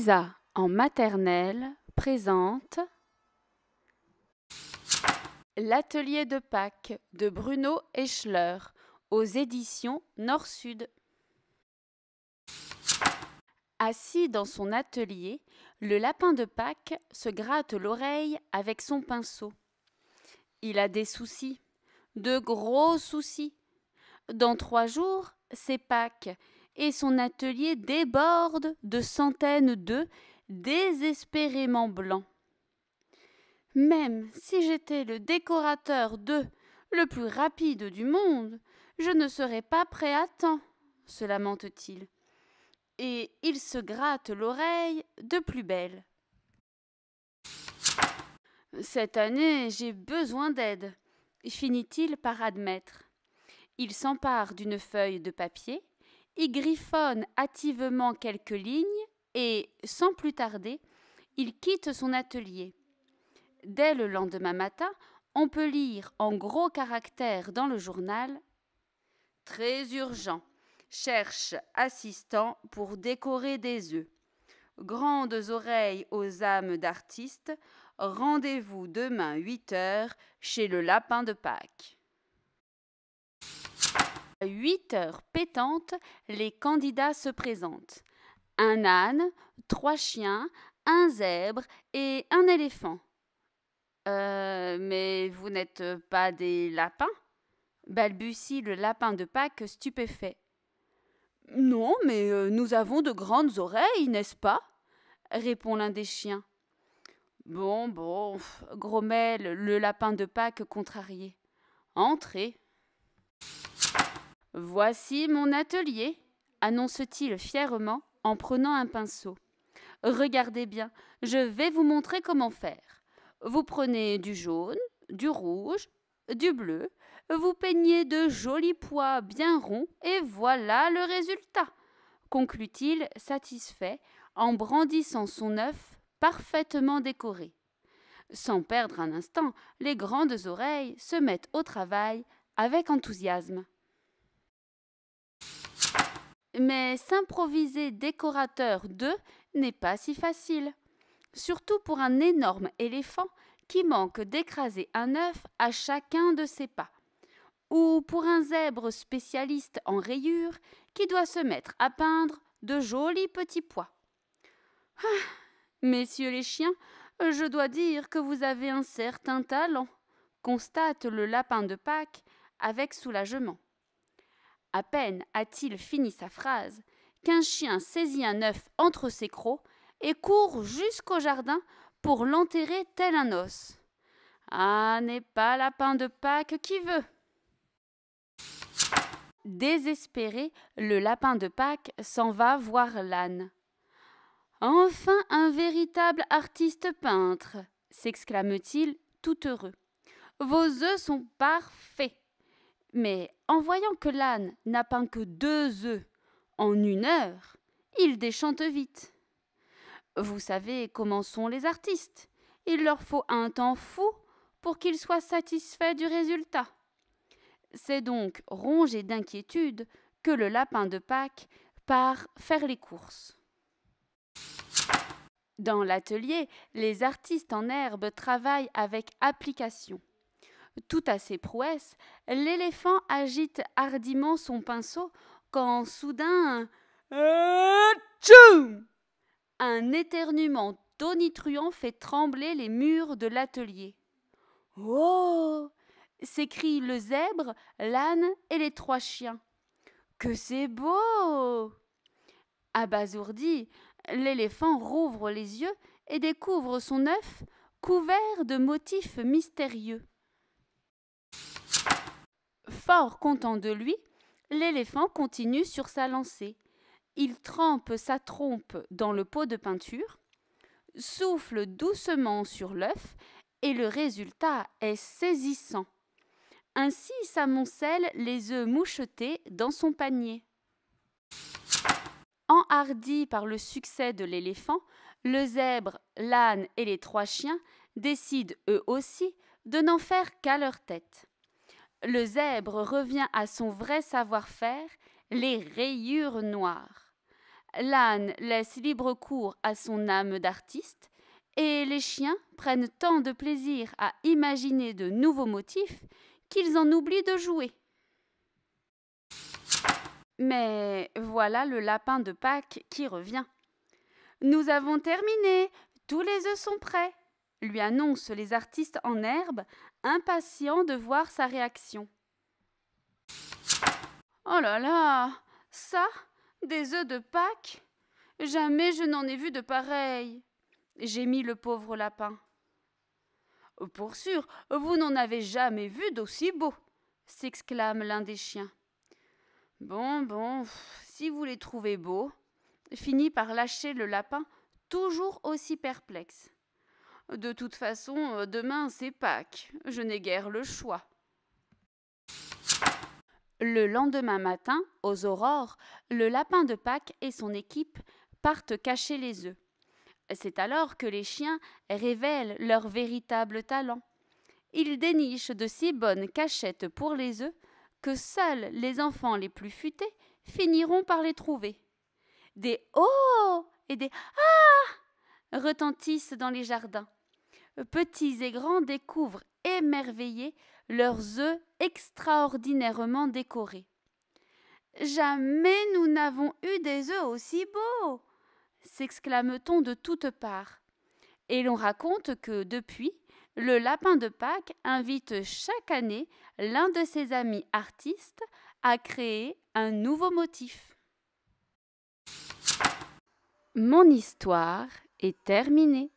Lisa en maternelle présente L'atelier de Pâques de Bruno Eschler aux éditions Nord-Sud. Assis dans son atelier, le lapin de Pâques se gratte l'oreille avec son pinceau. Il a des soucis, de gros soucis. Dans trois jours, c'est Pâques et son atelier déborde de centaines d'œufs désespérément blancs. Même si j'étais le décorateur d'œufs le plus rapide du monde, je ne serais pas prêt à temps, se lamente-t-il. Et il se gratte l'oreille de plus belle. Cette année, j'ai besoin d'aide, finit-il par admettre. Il s'empare d'une feuille de papier il griffonne hâtivement quelques lignes et, sans plus tarder, il quitte son atelier. Dès le lendemain matin, on peut lire en gros caractères dans le journal Très urgent. Cherche assistant pour décorer des œufs. Grandes oreilles aux âmes d'artistes. Rendez-vous demain 8 heures chez le lapin de Pâques huit heures pétantes, les candidats se présentent. Un âne, trois chiens, un zèbre et un éléphant. Euh, mais vous n'êtes pas des lapins balbutie le lapin de Pâques stupéfait. Non, mais euh, nous avons de grandes oreilles, n'est-ce pas répond l'un des chiens. Bon, bon, grommelle le lapin de Pâques contrarié. Entrez, Voici mon atelier, annonce-t-il fièrement en prenant un pinceau. Regardez bien, je vais vous montrer comment faire. Vous prenez du jaune, du rouge, du bleu, vous peignez de jolis pois bien ronds et voilà le résultat, conclut-il satisfait en brandissant son œuf parfaitement décoré. Sans perdre un instant, les grandes oreilles se mettent au travail avec enthousiasme. Mais s'improviser décorateur d'œufs n'est pas si facile. Surtout pour un énorme éléphant qui manque d'écraser un œuf à chacun de ses pas. Ou pour un zèbre spécialiste en rayures qui doit se mettre à peindre de jolis petits pois. Ah, messieurs les chiens, je dois dire que vous avez un certain talent, constate le lapin de Pâques avec soulagement. À peine a-t-il fini sa phrase qu'un chien saisit un œuf entre ses crocs et court jusqu'au jardin pour l'enterrer tel un os. Ah, n'est pas lapin de Pâques qui veut. Désespéré, le lapin de Pâques s'en va voir l'âne. Enfin un véritable artiste peintre, s'exclame-t-il tout heureux. Vos œufs sont parfaits. Mais en voyant que l'âne n'a peint que deux œufs en une heure, il déchante vite. Vous savez comment sont les artistes. Il leur faut un temps fou pour qu'ils soient satisfaits du résultat. C'est donc rongé d'inquiétude que le lapin de Pâques part faire les courses. Dans l'atelier, les artistes en herbe travaillent avec application tout à ses prouesses, l'éléphant agite hardiment son pinceau quand soudain un éternuement tonitruant fait trembler les murs de l'atelier. Oh s'écrient le zèbre, l'âne et les trois chiens. Que c'est beau Abasourdi, l'éléphant rouvre les yeux et découvre son œuf couvert de motifs mystérieux. Fort content de lui, l'éléphant continue sur sa lancée. Il trempe sa trompe dans le pot de peinture, souffle doucement sur l'œuf et le résultat est saisissant. Ainsi s'amoncèlent les œufs mouchetés dans son panier. Enhardi par le succès de l'éléphant, le zèbre, l'âne et les trois chiens décident eux aussi de n'en faire qu'à leur tête le zèbre revient à son vrai savoir-faire, les rayures noires. L'âne laisse libre cours à son âme d'artiste, et les chiens prennent tant de plaisir à imaginer de nouveaux motifs qu'ils en oublient de jouer. Mais voilà le lapin de Pâques qui revient. Nous avons terminé, tous les œufs sont prêts lui annoncent les artistes en herbe, impatients de voir sa réaction. Oh là là Ça Des œufs de Pâques Jamais je n'en ai vu de pareils gémit le pauvre lapin. Oh, pour sûr, vous n'en avez jamais vu d'aussi beaux s'exclame l'un des chiens. Bon, bon, si vous les trouvez beaux, finit par lâcher le lapin, toujours aussi perplexe. De toute façon, euh, demain c'est Pâques, je n'ai guère le choix. Le lendemain matin, aux aurores, le lapin de Pâques et son équipe partent cacher les œufs. C'est alors que les chiens révèlent leur véritable talent. Ils dénichent de si bonnes cachettes pour les œufs que seuls les enfants les plus futés finiront par les trouver. Des Oh et des Ah retentissent dans les jardins. Euh, petits et grands découvrent émerveillés leurs œufs extraordinairement décorés. Jamais nous n'avons eu des œufs aussi beaux s'exclame-t-on de toutes parts. Et l'on raconte que, depuis, le lapin de Pâques invite chaque année l'un de ses amis artistes à créer un nouveau motif. Mon histoire est terminée.